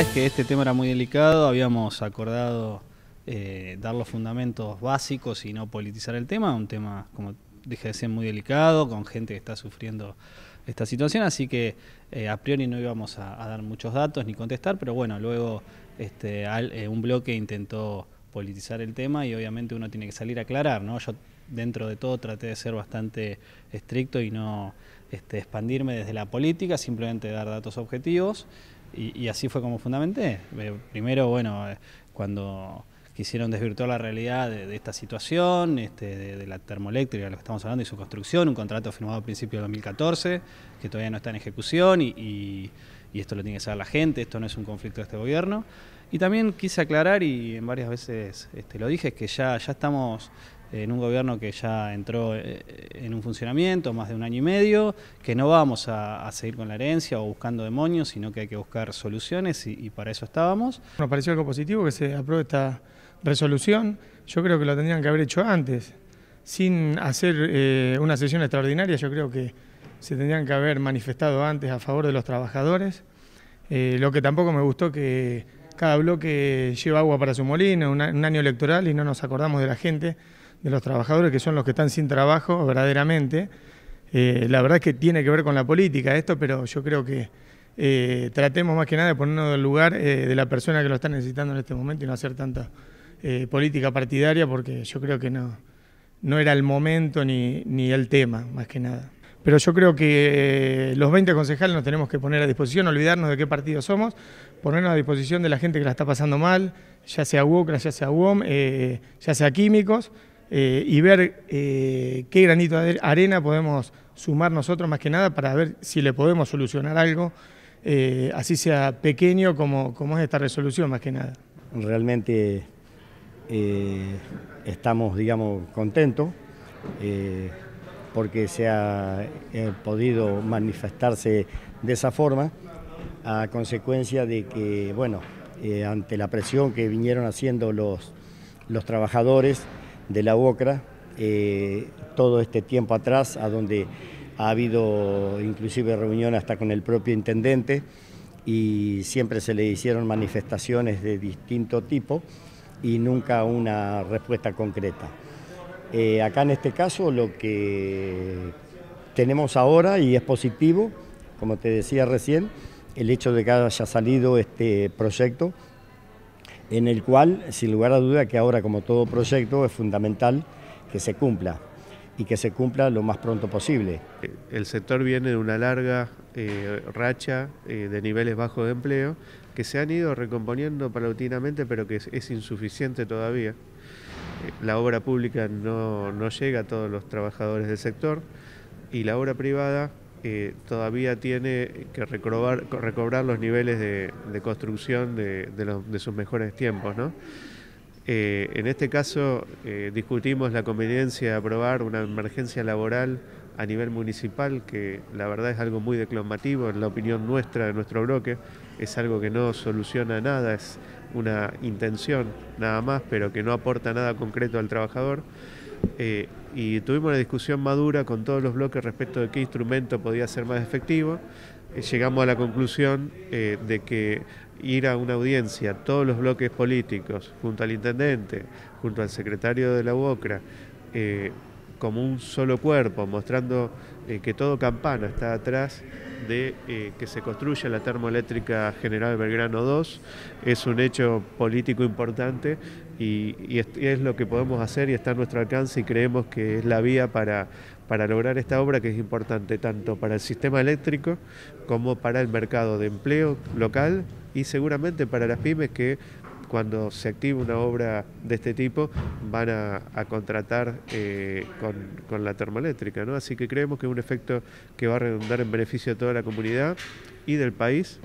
es que este tema era muy delicado, habíamos acordado eh, dar los fundamentos básicos y no politizar el tema, un tema, como dije, de muy delicado, con gente que está sufriendo esta situación, así que eh, a priori no íbamos a, dar muchos datos ni contestar, pero bueno, luego este, eh, un bloque intentó politizar el tema y obviamente uno tiene que salir a aclarar, ¿no? Yo dentro de todo traté de ser bastante estricto y no este, expandirme desde la política, simplemente dar datos objetivos. Y, así fue como fundamenté. Eh, primero, bueno, eh, cuando quisieron desvirtuar la realidad de, esta situación, este, de, la termoeléctrica, de lo que estamos hablando, y su construcción, un contrato firmado a principios de 2014, que todavía no está en ejecución, y, y esto lo tiene que saber la gente, esto no es un conflicto de este gobierno. Y también quise aclarar, y en varias veces este, lo dije, es que ya, ya estamos en un gobierno que ya entró eh, en un funcionamiento más de un año y medio, que no vamos a, seguir con la herencia o buscando demonios, sino que hay que buscar soluciones y, para eso estábamos. Nos pareció algo positivo que se apruebe esta resolución. Yo creo que lo tendrían que haber hecho antes, sin hacer eh, una sesión extraordinaria. Yo creo que se tendrían que haber manifestado antes a favor de los trabajadores. Eh, lo que tampoco me gustó que cada bloque lleva agua para su molino, un año electoral y no nos acordamos de la gente, de los trabajadores que son los que están sin trabajo verdaderamente. Eh, la verdad es que tiene que ver con la política esto, pero yo creo que eh, tratemos más que nada de ponernos en el lugar eh, de la persona que lo está necesitando en este momento y no hacer tanta política partidaria porque yo creo que no, no era el momento ni el tema, más que nada pero yo creo que eh, los 20 concejales nos tenemos que poner a disposición, olvidarnos de qué partido somos, ponernos a disposición de la gente que la está pasando mal, ya sea UOCRA, ya sea UOM, eh, ya sea Químicos, eh, y ver qué granito de arena podemos sumar nosotros más que nada para ver si le podemos solucionar algo, así sea pequeño como, como es esta resolución más que nada. Realmente estamos, digamos, contentos porque se ha eh, podido manifestarse de esa forma, a consecuencia de que, bueno, eh, ante la presión que vinieron haciendo los, trabajadores de la UOCRA eh, todo este tiempo atrás, a donde ha habido inclusive reunión hasta con el propio intendente y siempre se le hicieron manifestaciones de distinto tipo y nunca una respuesta concreta. Eh, acá en este caso lo que tenemos ahora y es positivo, como te decía recién, el hecho de que haya salido este proyecto, en el cual, sin lugar a duda, que ahora como todo proyecto es fundamental que se cumpla y que se cumpla lo más pronto posible. El sector viene de una larga eh, racha eh, de niveles bajos de empleo que se han ido recomponiendo paulatinamente, pero que es insuficiente todavía la obra pública no, no, llega a todos los trabajadores del sector y la obra privada eh, todavía tiene que recobrar, los niveles de, construcción de, sus mejores tiempos. ¿no? Eh, en este caso eh, discutimos la conveniencia de aprobar una emergencia laboral a nivel municipal, que la verdad es algo muy declamativo, en la opinión nuestra, de nuestro bloque, es algo que no soluciona nada, es una intención nada más, pero que no aporta nada concreto al trabajador. Eh, y tuvimos una discusión madura con todos los bloques respecto de qué instrumento podía ser más efectivo. Eh, llegamos a la conclusión eh, de que ir a una audiencia, todos los bloques políticos, junto al intendente, junto al secretario de la UOCRA, como un solo cuerpo, mostrando eh, que todo Campana está atrás de eh, que se construya la termoeléctrica General Belgrano II, Es un hecho político importante y, es, lo que podemos hacer y está a nuestro alcance y creemos que es la vía para, para lograr esta obra que es importante tanto para el sistema eléctrico como para el mercado de empleo local y seguramente para las pymes que cuando se active una obra de este tipo van a, contratar eh, con, la termoeléctrica. ¿no? Así que creemos que es un efecto que va a redundar en beneficio de toda la comunidad y del país.